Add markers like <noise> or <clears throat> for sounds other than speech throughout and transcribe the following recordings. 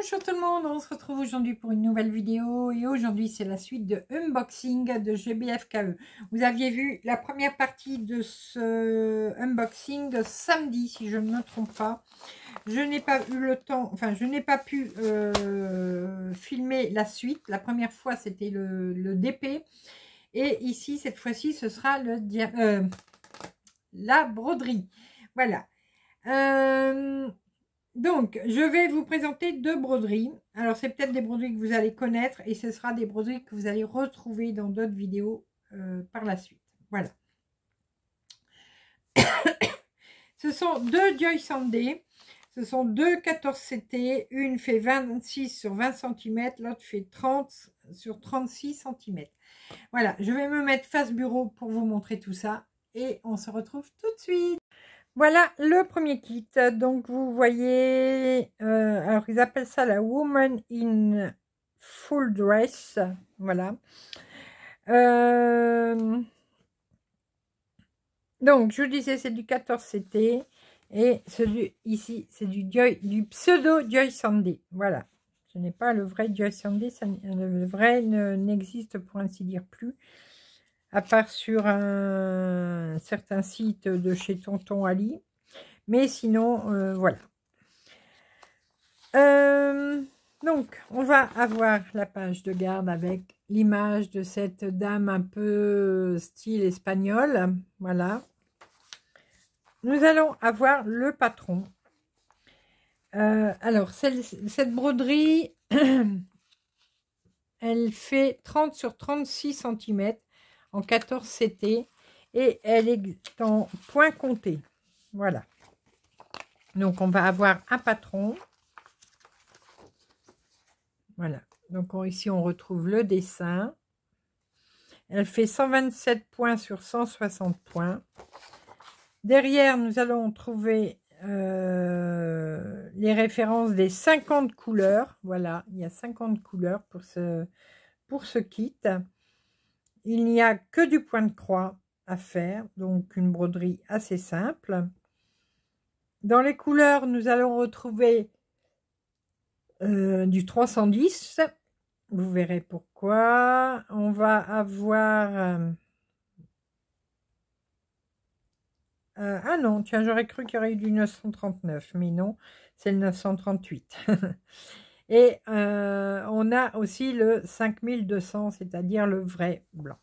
Bonjour tout le monde, on se retrouve aujourd'hui pour une nouvelle vidéo et aujourd'hui c'est la suite de unboxing de GBFKE. Vous aviez vu la première partie de ce unboxing samedi si je ne me trompe pas. Je n'ai pas eu le temps, enfin je n'ai pas pu euh, filmer la suite. La première fois c'était le, DP et ici cette fois-ci ce sera le euh, la broderie. Voilà. Euh, donc, je vais vous présenter deux broderies. Alors, c'est peut-être des broderies que vous allez connaître et ce sera des broderies que vous allez retrouver dans d'autres vidéos euh, par la suite. Voilà. <coughs> ce sont deux Joy Sandé. Ce sont deux 14 CT. Une fait 26 sur 20 cm, l'autre fait 30 sur 36 cm. Voilà, je vais me mettre face bureau pour vous montrer tout ça et on se retrouve tout de suite. Voilà le premier kit. Donc vous voyez, euh, alors ils appellent ça la Woman in Full Dress. Voilà. Euh, donc je vous disais c'est du 14 CT et celui ici c'est du, du pseudo Joy Sunday, Voilà. Ce n'est pas le vrai Joy Sandy, le vrai n'existe pour ainsi dire plus à part sur un, certain site de chez Tonton Ali. Mais sinon, euh, voilà. Euh, donc, on va avoir la page de garde avec l'image de cette dame un peu style espagnol. Voilà. Nous allons avoir le patron. Euh, alors, cette broderie, <clears throat> elle fait 30 sur 36 cm en 14 CT et elle est en point compté. Voilà. Donc, on va avoir un patron. Voilà. Donc, on, ici, on retrouve le dessin. Elle fait 127 points sur 160 points. Derrière, nous allons trouver euh, les références des 50 couleurs. Voilà, il y a 50 couleurs pour ce, pour ce kit. Il n'y a que du point de croix à faire, donc une broderie assez simple. Dans les couleurs, nous allons retrouver euh, du 310. Vous verrez pourquoi. On va avoir... Euh, euh, ah non, tiens, j'aurais cru qu'il y aurait eu du 939, mais non, c'est le 938. <laughs> Et euh, on a aussi le 5200, c'est-à-dire le vrai blanc.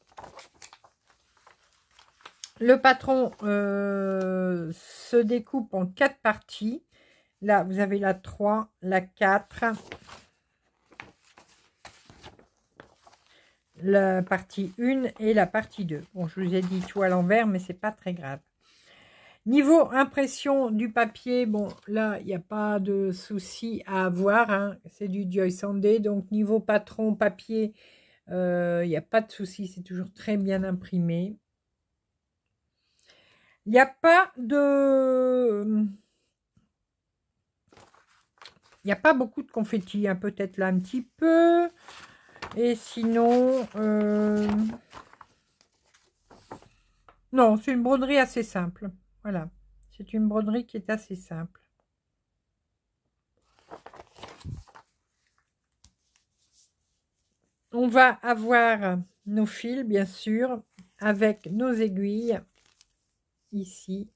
Le patron euh, se découpe en quatre parties. Là, vous avez la 3, la 4, la partie 1 et la partie 2. Bon, je vous ai dit tout à l'envers, mais c'est pas très grave. Niveau impression du papier, bon, là, il n'y a pas de souci à avoir. Hein. C'est du Joy Sandé. Donc, niveau patron papier, euh, il n'y a pas de souci. C'est toujours très bien imprimé. Il n'y a pas de... Il n'y a pas beaucoup de confettis. Hein, peut-être là un petit peu. Et sinon... Euh, non, c'est une broderie assez simple. Voilà, c'est une broderie qui est assez simple. On va avoir nos fils, bien sûr, avec nos aiguilles ici.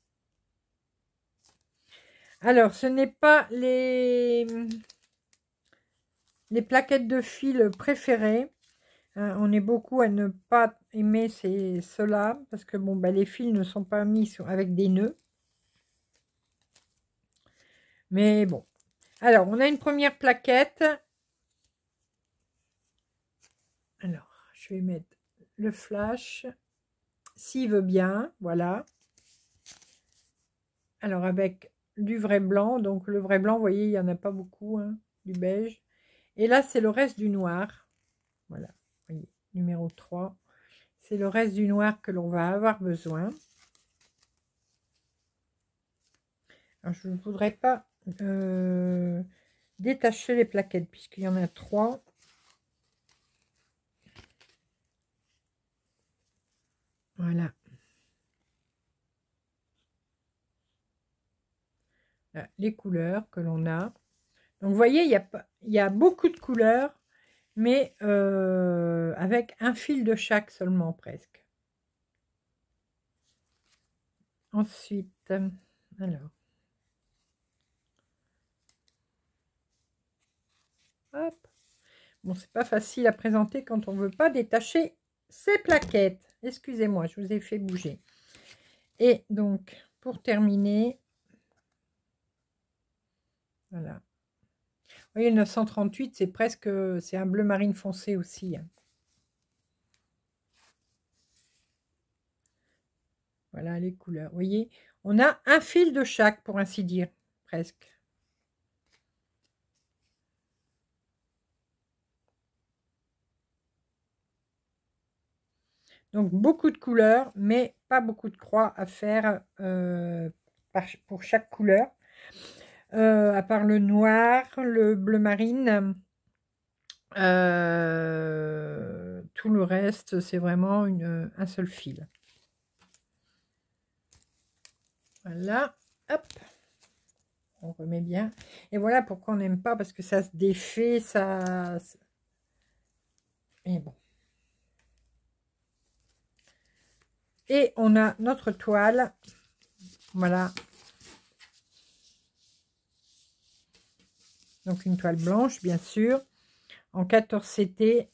Alors, ce n'est pas les, les plaquettes de fil préférées. Euh, on est beaucoup à ne pas aimer ceux-là, parce que bon, bah, les fils ne sont pas mis avec des nœuds. Mais bon. Alors, on a une première plaquette. Alors, je vais mettre le flash, s'il veut bien, voilà. Alors, avec du vrai blanc, donc le vrai blanc, vous voyez, il n'y en a pas beaucoup, hein, du beige. Et là, c'est le reste du noir, voilà numéro 3. C'est le reste du noir que l'on va avoir besoin. je ne voudrais pas euh, détacher les plaquettes puisqu'il y en a trois. Voilà. les couleurs que l'on a. Donc, vous voyez, il il y a beaucoup de couleurs mais euh, avec un fil de chaque seulement presque. Ensuite, alors, hop, bon c'est pas facile à présenter quand on veut pas détacher ces plaquettes. Excusez-moi, je vous ai fait bouger. Et donc, pour terminer, voilà, 1938, c'est presque, c'est un bleu marine foncé aussi. Hein. Voilà les couleurs. Vous voyez, on a un fil de chaque, pour ainsi dire, presque. Donc, beaucoup de couleurs, mais pas beaucoup de croix à faire euh, pour chaque couleur. Euh, à part le noir, le bleu marine. Euh, tout le reste, c'est vraiment une, un seul fil. Voilà, hop, on remet bien. Et voilà pourquoi on n'aime pas, parce que ça se défait, ça... bon. Et on a notre toile, voilà, donc une toile blanche bien sûr, en 14 CT.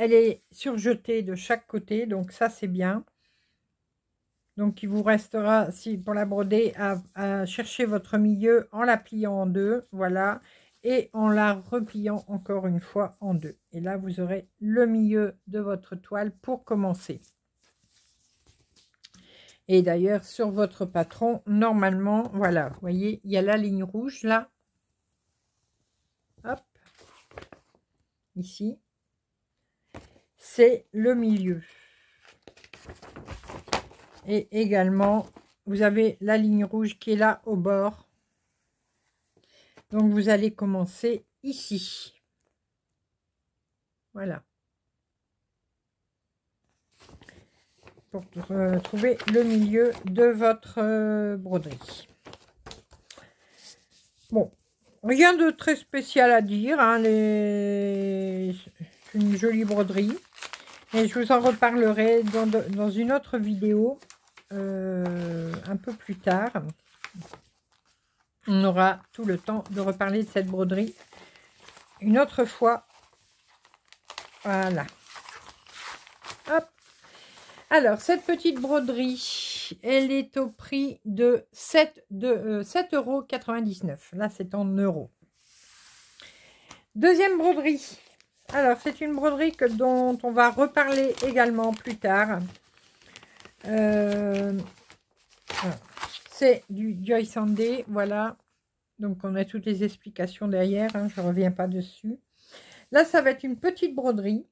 Elle est surjetée de chaque côté, donc ça c'est bien. Donc il vous restera, si pour la broder, à, à chercher votre milieu en la pliant en deux, voilà, et en la repliant encore une fois en deux. Et là vous aurez le milieu de votre toile pour commencer. Et d'ailleurs, sur votre patron, normalement, voilà, vous voyez, il y a la ligne rouge là, ici, c'est le milieu. Et également, vous avez la ligne rouge qui est là au bord. Donc, vous allez commencer ici. Voilà. Pour euh, trouver le milieu de votre euh, broderie. Bon, rien de très spécial à dire. Hein, c'est une jolie broderie. Et je vous en reparlerai dans, une autre vidéo euh, un peu plus tard. On aura tout le temps de reparler de cette broderie une autre fois. Voilà. Hop. Alors, cette petite broderie, elle est au prix de 7,99 euh, euros. Là, c'est en euros. Deuxième broderie. Alors, c'est une broderie que, dont on va reparler également plus tard. Euh, c'est du Joy Sandé, voilà. Donc, on a toutes les explications derrière. Hein, je ne reviens pas dessus. Là, ça va être une petite broderie.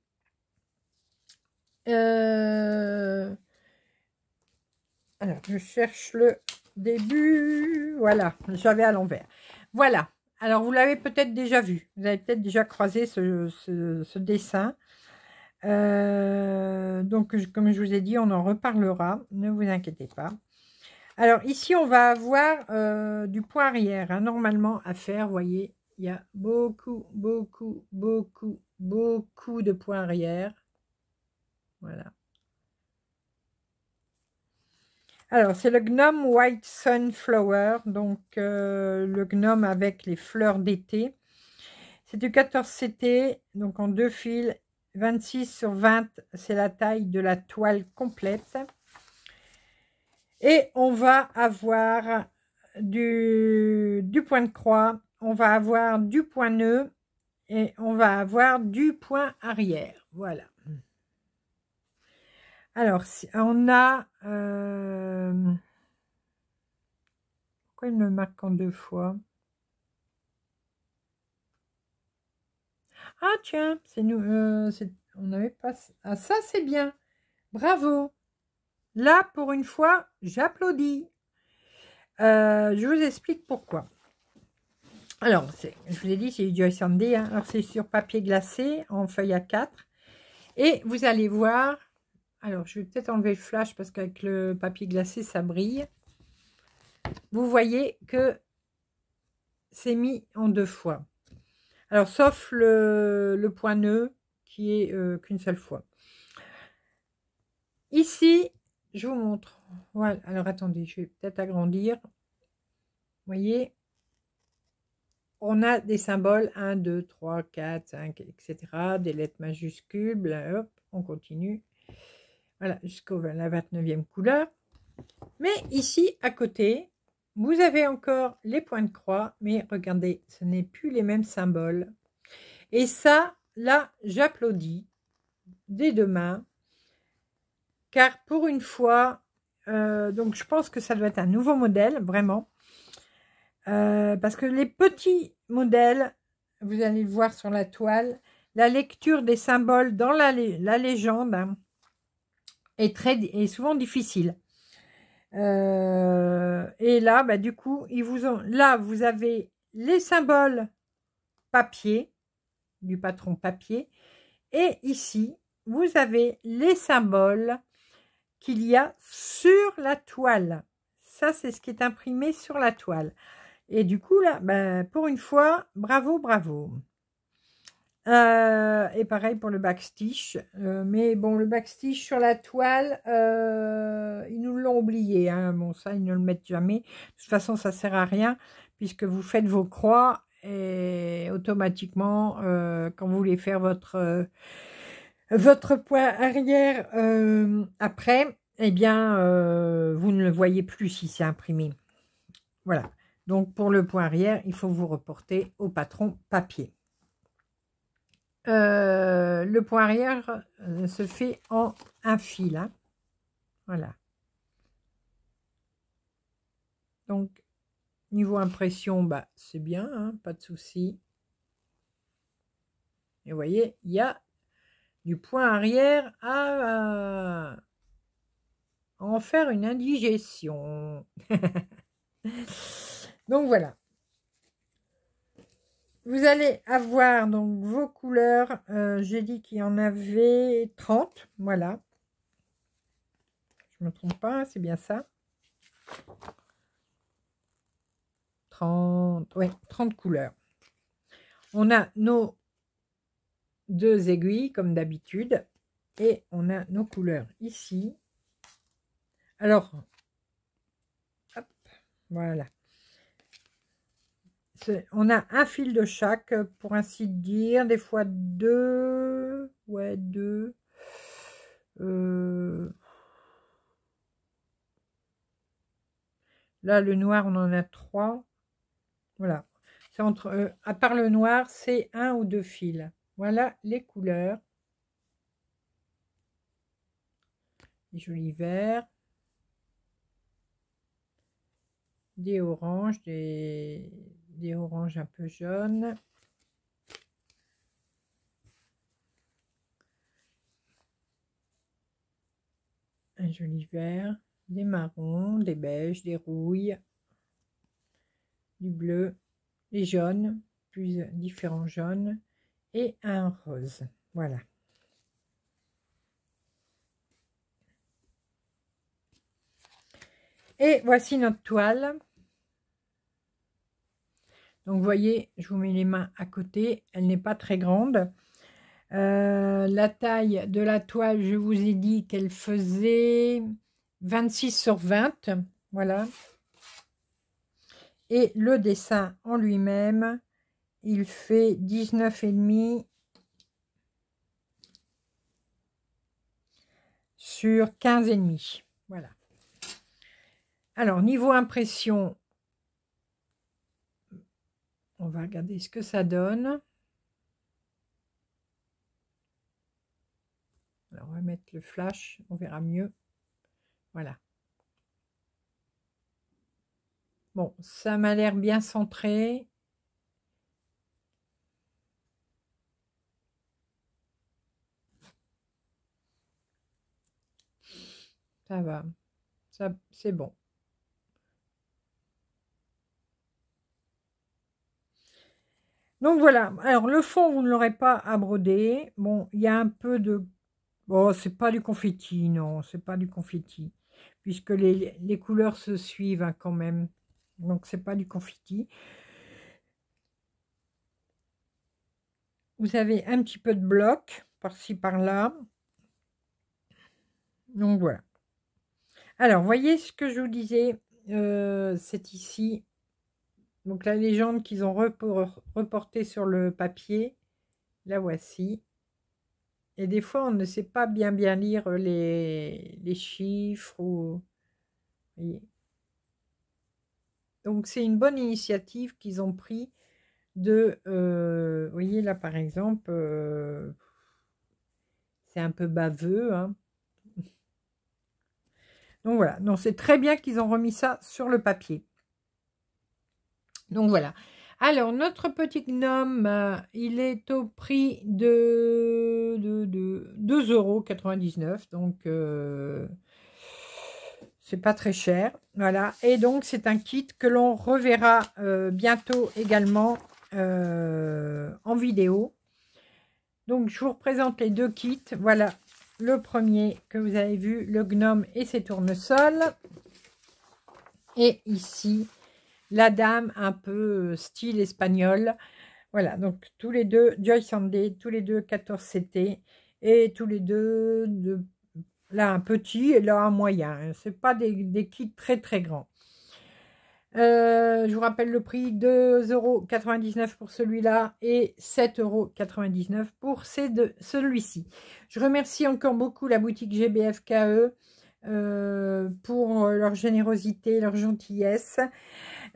Euh, alors, je cherche le début. Voilà, j'avais à l'envers. Voilà. Alors, vous l'avez peut-être déjà vu. Vous avez peut-être déjà croisé ce, dessin. Euh, donc, comme je vous ai dit, on en reparlera. Ne vous inquiétez pas. Alors, ici, on va avoir euh, du point arrière, hein, normalement, à faire. Vous voyez, il y a beaucoup, beaucoup, beaucoup, beaucoup de points arrière. Alors, c'est le gnome White Sunflower, donc euh, le gnome avec les fleurs d'été. C'est du 14 CT, donc en deux fils, 26 sur 20, c'est la taille de la toile complète. Et on va avoir du, du point de croix, on va avoir du point nœud et on va avoir du point arrière. Voilà. Alors, on a... Euh, pourquoi il me marque en deux fois Ah tiens, c'est nous, euh, on n'avait pas... Ah ça c'est bien, bravo Là, pour une fois, j'applaudis. Euh, je vous explique pourquoi. Alors, je vous ai dit, c'est du Sunday. Hein. Alors, c'est sur papier glacé en feuille A4. Et vous allez voir alors, je vais peut-être enlever le flash parce qu'avec le papier glacé, ça brille. Vous voyez que c'est mis en deux fois. Alors, sauf le, point nœud qui est euh, qu'une seule fois. Ici, je vous montre. Voilà. Alors, attendez, je vais peut-être agrandir. Vous voyez, on a des symboles 1, 2, 3, 4, 5, etc. Des lettres majuscules. on continue. Voilà, jusqu'au la 29e couleur. Mais ici, à côté, vous avez encore les points de croix, mais regardez, ce n'est plus les mêmes symboles. Et ça, là, j'applaudis dès demain, car pour une fois, euh, donc je pense que ça doit être un nouveau modèle, vraiment. Euh, parce que les petits modèles, vous allez le voir sur la toile, la lecture des symboles dans la, légende, hein, est, très, souvent difficile. Euh, et là, bah, du coup, ils vous ont, là, vous avez les symboles papier, du patron papier, et ici, vous avez les symboles qu'il y a sur la toile. Ça, c'est ce qui est imprimé sur la toile. Et du coup, là, ben, pour une fois, bravo, bravo. Euh, et pareil pour le backstitch. Euh, mais bon, le backstitch sur la toile, euh, ils nous l'ont oublié. Hein. Bon, ça, ils ne le mettent jamais. De toute façon, ça sert à rien puisque vous faites vos croix et automatiquement, quand vous voulez faire votre, votre point arrière après, eh bien, vous ne le voyez plus si c'est imprimé. Voilà. Donc, pour le point arrière, il faut vous reporter au patron papier. Euh, le point arrière euh, se fait en un fil. Hein. Voilà. Donc, niveau impression, bah, c'est bien, hein, pas de souci. Et vous voyez, il y a du point arrière à euh, en faire une indigestion. <laughs> Donc voilà vous allez avoir donc vos couleurs. Euh, j'ai dit qu'il y en avait 30. Voilà. Je ne me trompe pas, c'est bien ça. 30, ouais, 30 couleurs. On a nos deux aiguilles comme d'habitude et on a nos couleurs ici. Alors, voilà on a un fil de chaque, pour ainsi dire, des fois deux, ouais, deux. Euh. Là, le noir, on en a trois. Voilà. C'est entre, euh, à part le noir, c'est un ou deux fils. Voilà les couleurs. Des jolis verts. Des oranges, des des oranges un peu jaunes. Un joli vert, des marrons, des beiges, des rouilles, du bleu, des jaunes, Plus différents jaunes et un rose. Voilà. Et voici notre toile. Donc vous voyez, je vous mets les mains à côté, elle n'est pas très grande. Euh, la taille de la toile, je vous ai dit qu'elle faisait 26 sur 20, voilà. Et le dessin en lui-même, il fait 19,5 sur 15,5. Voilà. Alors, niveau impression, on va regarder ce que ça donne. Alors, on va mettre le flash, on verra mieux. Voilà. Bon, ça m'a l'air bien centré. Ça va. Ça, c'est bon. Donc voilà, alors le fond, vous ne l'aurez pas à broder. Bon, il y a un peu de... Bon, oh, c'est pas du confetti, non, c'est pas du confetti. Puisque les, couleurs se suivent hein, quand même. Donc c'est pas du confetti. Vous avez un petit peu de bloc, par-ci, par-là. Donc voilà. Alors, voyez ce que je vous disais, euh, c'est ici donc la légende qu'ils ont reportée sur le papier, la voici. Et des fois, on ne sait pas bien bien lire les, chiffres ou... Donc c'est une bonne initiative qu'ils ont pris de... Euh, vous voyez là par exemple, euh, c'est un peu baveux. Hein. Donc voilà, donc c'est très bien qu'ils ont remis ça sur le papier. Donc voilà. Alors, notre petit gnome, euh, il est au prix de, de, de 2,99€. Donc, euh, c'est pas très cher. Voilà. Et donc, c'est un kit que l'on reverra euh, bientôt également en vidéo. Donc, je vous représente les deux kits. Voilà le premier que vous avez vu, le gnome et ses tournesols. Et ici, la dame un peu euh, style espagnol. Voilà, donc tous les deux Joy Sunday, tous les deux 14 CT et tous les deux là un petit et là un moyen. Ce pas des, kits très très grands. Euh, je vous rappelle le prix 2,99€ pour celui-là et 7,99€ pour celui-ci. Je remercie encore beaucoup la boutique GBFKE euh, pour euh, leur générosité, leur gentillesse.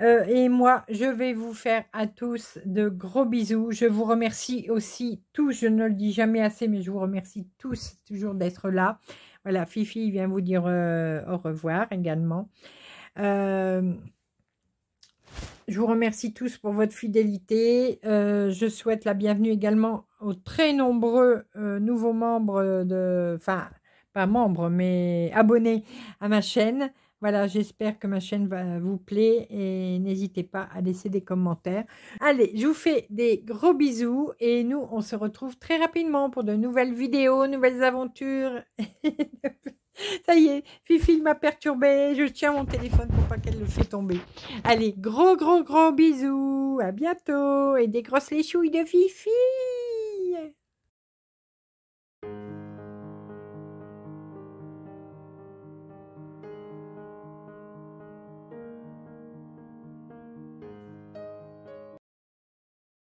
Euh, et moi, je vais vous faire à tous de gros bisous. Je vous remercie aussi tous, je ne le dis jamais assez, mais je vous remercie tous toujours d'être là. Voilà, Fifi vient vous dire au revoir également. Je vous remercie tous pour votre fidélité. je souhaite la bienvenue également aux très nombreux nouveaux membres de, enfin, pas membre, mais abonné à ma chaîne. Voilà, j'espère que ma chaîne va vous plaire et n'hésitez pas à laisser des commentaires. Allez, je vous fais des gros bisous et nous, on se retrouve très rapidement pour de nouvelles vidéos, nouvelles aventures. <laughs> Ça y est, Fifi m'a perturbée. Je tiens mon téléphone pour pas qu'elle le fait tomber. Allez, gros, gros, gros bisous. À bientôt et des grosses léchouilles de Fifi.